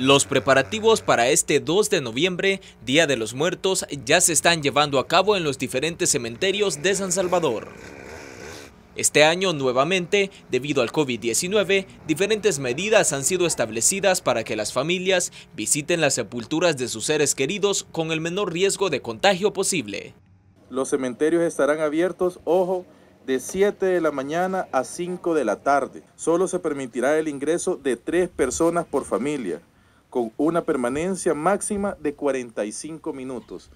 Los preparativos para este 2 de noviembre, Día de los Muertos, ya se están llevando a cabo en los diferentes cementerios de San Salvador. Este año, nuevamente, debido al COVID-19, diferentes medidas han sido establecidas para que las familias visiten las sepulturas de sus seres queridos con el menor riesgo de contagio posible. Los cementerios estarán abiertos, ojo, de 7 de la mañana a 5 de la tarde. Solo se permitirá el ingreso de 3 personas por familia con una permanencia máxima de 45 minutos.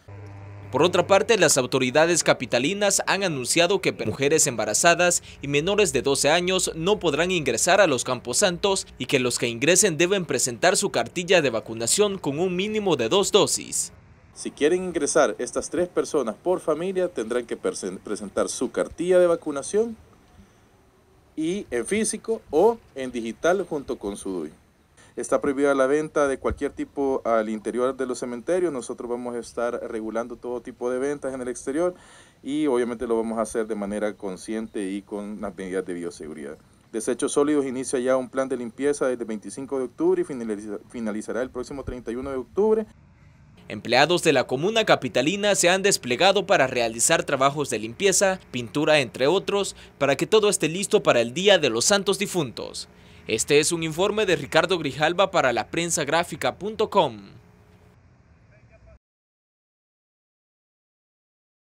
Por otra parte, las autoridades capitalinas han anunciado que mujeres embarazadas y menores de 12 años no podrán ingresar a los Campos Santos y que los que ingresen deben presentar su cartilla de vacunación con un mínimo de dos dosis. Si quieren ingresar estas tres personas por familia, tendrán que presentar su cartilla de vacunación y en físico o en digital junto con su DUI. Está prohibida la venta de cualquier tipo al interior de los cementerios. Nosotros vamos a estar regulando todo tipo de ventas en el exterior y obviamente lo vamos a hacer de manera consciente y con las medidas de bioseguridad. Desechos Sólidos inicia ya un plan de limpieza desde el 25 de octubre y finalizará el próximo 31 de octubre. Empleados de la comuna capitalina se han desplegado para realizar trabajos de limpieza, pintura, entre otros, para que todo esté listo para el Día de los Santos Difuntos. Este es un informe de Ricardo Grijalva para la prensa